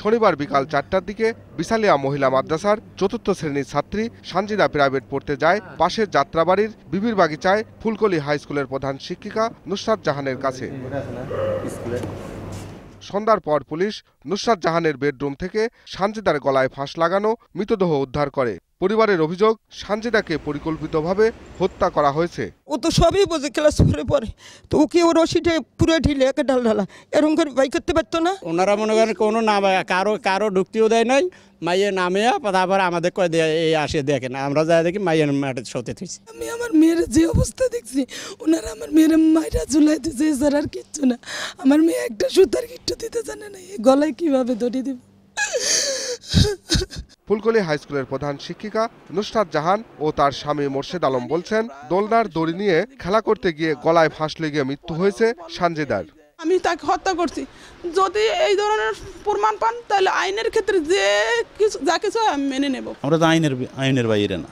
শনিবার বিকাল চারটার দিকে বিশালিয়া মহিলা মাদ্রাসার চতুর্থ শ্রেণীর ছাত্রী সানজিদা প্রাইভেট পড়তে যায় পাশের যাত্রাবাড়ির বিবির বাগিচায় ফুলকলি হাই স্কুলের প্রধান শিক্ষিকা নুসরাত জাহানের কাছে সন্ধ্যার পর পুলিশ নুসরাত জাহানের বেডরুম থেকে সানজিদার গলায় ফাঁস লাগানো মৃতদেহ উদ্ধার করে পরিবারের অভিযোগ সানজিদাকে পরিকল্পিতভাবে হত্যা করা হয়েছে ও তো সবই বোঝে ক্লাস ফোরে পরে তো ওকে ও রশিটে পুরো ঢিলে একে ঢাল ঢালা এরকম করে বাই করতে পারতো না ওনারা মনে করেন কোনো না কারো কারো ঢুকতেও দেয় নাই মাইয়ে নামে তারপর আমাদের কয় এই আসে দেখে না আমরা যাই দেখি মাইয়ের মাঠে সতে থাকছি আমি আমার মেয়ের যে অবস্থা দেখছি ওনারা আমার মেয়ের মায়েরা ঝুলাই দিয়েছে এছাড়া আর কিচ্ছু না আমার মেয়ে একটা সুতার কিট্টু দিতে জানে না গলায় কীভাবে ধরিয়ে দেবে ফুলকলি হাইস্কুলের প্রধান শিক্ষিকা নুসরাত জাহান ও তার স্বামী মোর্শেদ আলম বলছেন দোলনার দড়ি নিয়ে খেলা করতে গিয়ে গলায় ফাঁস লেগে মৃত্যু হয়েছে সানজিদার আমি তাকে হত্যা করছি যদি এই ধরনের প্রমাণ পান তাহলে আইনের ক্ষেত্রে যে কিছু যা কিছু মেনে নেব আমরা তো আইনের আইনের বাইরে না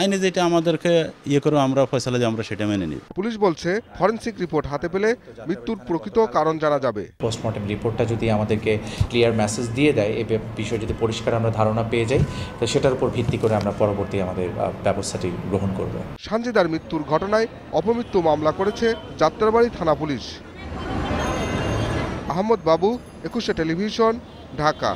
আইনে যেটা আমাদেরকে ইয়ে করে আমরা ফয়সালা যে আমরা সেটা মেনে নিই পুলিশ বলছে ফরেন্সিক রিপোর্ট হাতে পেলে মৃত্যুর প্রকৃত কারণ জানা যাবে পোস্টমর্টেম রিপোর্টটা যদি আমাদেরকে ক্লিয়ার মেসেজ দিয়ে দেয় এ বিষয়ে যদি পরিষ্কার আমরা ধারণা পেয়ে যাই তো সেটার উপর ভিত্তি করে আমরা পরবর্তী আমাদের ব্যবস্থাটি গ্রহণ করব সানজিদার মৃত্যুর ঘটনায় অপমৃত্যু মামলা করেছে যাত্রাবাড়ি থানা পুলিশ আহমদ বাবু একুশে টেলিভিশন ঢাকা